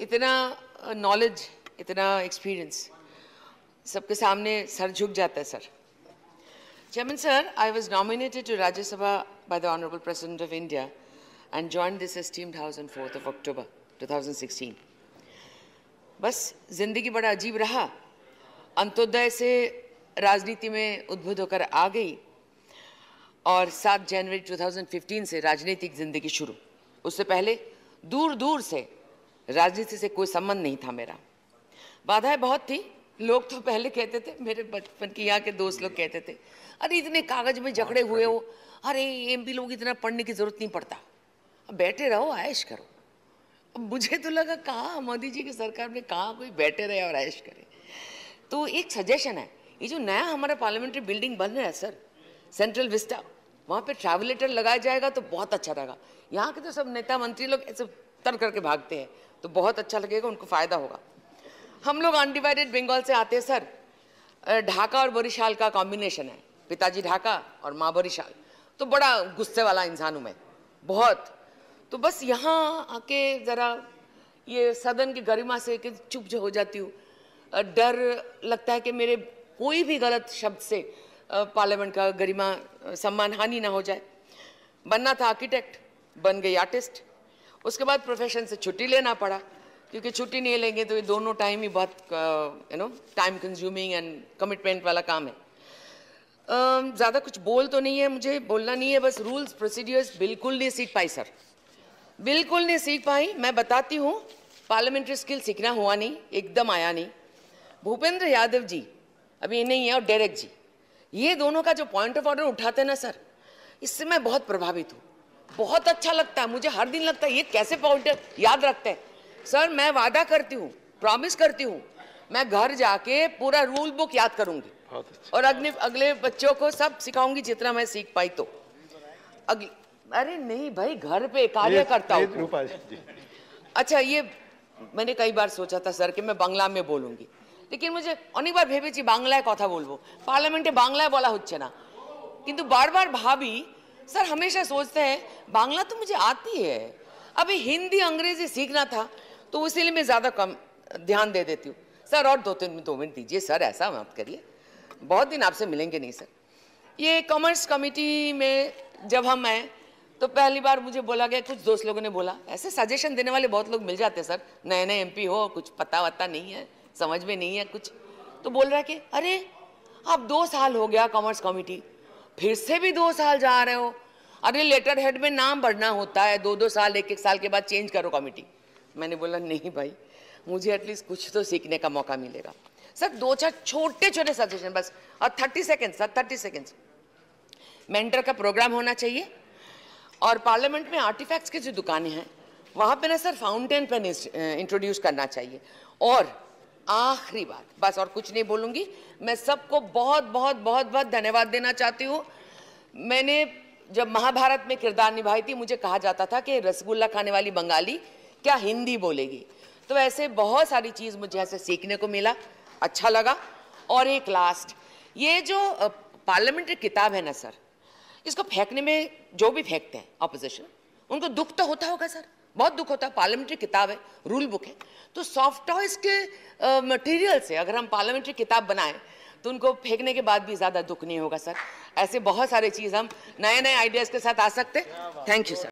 इतना नॉलेज इतना एक्सपीरियंस सबके सामने सर झुक जाता है sir chairman sir I was nominated to Rajya Sabha by the honourable president of India and join this esteemed house on fourth of October 2016. बस जिंदगी बड़ा अजीब रहा अंत्योदय से राजनीति में उद्भुत होकर आ गई और 7 जनवरी 2015 से राजनीतिक जिंदगी शुरू उससे पहले दूर दूर से राजनीति से कोई संबंध नहीं था मेरा बाधाएं बहुत थी लोग तो पहले कहते थे मेरे बचपन के यहाँ के दोस्त लोग कहते थे अरे इतने कागज में जकड़े हुए हो अरे एम लोग इतना पढ़ने की जरूरत नहीं पड़ता अब बैठे रहो आयश करो अब मुझे तो लगा कहाँ मोदी जी की सरकार में कहाँ कोई बैठे रहे और आयश करे तो एक सजेशन है ये जो नया हमारा पार्लियामेंट्री बिल्डिंग बन रहा है सर सेंट्रल विस्टा वहाँ पे ट्रैवलेटर लगाया जाएगा तो बहुत अच्छा रहेगा यहाँ के तो सब नेता मंत्री लोग ऐसे तन करके भागते हैं तो बहुत अच्छा लगेगा उनको फ़ायदा होगा हम लोग अनडिवाइडेड बंगाल से आते हैं सर ढाका और बरिशाल का कॉम्बिनेशन है पिताजी ढाका और माँ बरिशाल तो बड़ा गुस्से वाला इंसान हूँ मैं बहुत तो बस यहाँ आके ज़रा ये सदन की गरिमा से कि चुप हो जाती हूँ डर लगता है कि मेरे कोई भी गलत शब्द से पार्लियामेंट का गरिमा सम्मान हानि ना हो जाए बनना था आर्किटेक्ट बन गई आर्टिस्ट उसके बाद प्रोफेशन से छुट्टी लेना पड़ा क्योंकि छुट्टी नहीं लेंगे तो ये दोनों टाइम ही बहुत you know time consuming and commitment वाला काम है um, ज़्यादा कुछ बोल तो नहीं है मुझे बोलना नहीं है बस रूल्स प्रोसीडियर्स बिल्कुल नहीं सीख पाई सर बिल्कुल नहीं सीख पाई मैं बताती हूँ पार्लियामेंट्री स्किल सीखना हुआ नहीं एकदम आया नहीं भूपेंद्र यादव जी अभी नहीं है और डेरेक जी ये दोनों का जो पॉइंट ऑफ ऑर्डर उठाते ना सर इससे मैं बहुत प्रभावित हूँ बहुत अच्छा लगता है मुझे हर दिन लगता है ये कैसे पॉइंटर याद रखते हैं सर मैं वादा करती हूँ प्रॉमिस करती हूँ मैं घर जाके पूरा रूल बुक याद करूंगी अच्छा। और अग्नि अगले बच्चों को सब सिखाऊंगी जितना मैं सीख पाई तो अरे नहीं भाई घर पे कार्य करता हूँ अच्छा ये मैंने कई बार सोचा था सर कि मैं बांग्ला में बोलूंगी लेकिन मुझे अनेक बार भेबे বাংলায় कथा बोलो পার্লামেন্টে বাংলায় বলা হচ্ছে না बार बार ভাবি सर हमेशा सोचते हैं बांग्ला तो मुझे आती है अभी हिंदी अंग्रेजी सीखना था तो इसीलिए मैं ज़्यादा कम ध्यान दे देती हूँ सर और दो तीन दो मिनट दीजिए सर ऐसा मत करिए बहुत दिन आपसे मिलेंगे नहीं सर ये कॉमर्स कमेटी में जब हम आए तो पहली बार मुझे बोला गया कुछ दोस्त लोगों ने बोला ऐसे सजेशन देने वाले बहुत लोग मिल जाते हैं सर नए नए एमपी हो कुछ पता वता नहीं है समझ में नहीं है कुछ तो बोल रहा है कि अरे आप दो साल हो गया कॉमर्स कमेटी फिर से भी दो साल जा रहे हो अरे लेटर हेड में नाम बढ़ना होता है दो दो साल एक एक साल के बाद चेंज करो कमेटी मैंने बोला नहीं भाई मुझे एटलीस्ट कुछ तो सीखने का मौका मिलेगा सर दो चार छोटे छोटे सजेशन बस और thirty second sir thirty seconds mentor का प्रोग्राम होना चाहिए और पार्लियामेंट में आर्टिफैक्ट्स की जो दुकानें हैं वहाँ पे ना सर फाउंटेन पेन इंट्रोड्यूस करना चाहिए और आखिरी बात बस और कुछ नहीं बोलूंगी मैं सबको बहुत बहुत बहुत बहुत धन्यवाद देना चाहती हूँ मैंने जब महाभारत में किरदार निभाई थी मुझे कहा जाता था कि रसगुल्ला खाने वाली बंगाली क्या हिंदी बोलेगी तो ऐसे बहुत सारी चीज़ मुझे ऐसे सीखने को मिला अच्छा लगा और एक लास्ट ये जो पार्लियामेंट्री किताब है ना सर इसको फेंकने में जो भी फेंकते हैं अपोजिशन उनको दुख तो होता होगा सर बहुत दुख होता है पार्लियामेंट्री किताब है रूल बुक है तो सॉफ्ट टॉयज के मटेरियल से अगर हम पार्लियामेंट्री किताब बनाएं तो उनको फेंकने के बाद भी ज़्यादा दुख नहीं होगा सर ऐसे बहुत सारे चीज़ हम नए नए आइडियाज़ के साथ आ सकते थैंक यू सर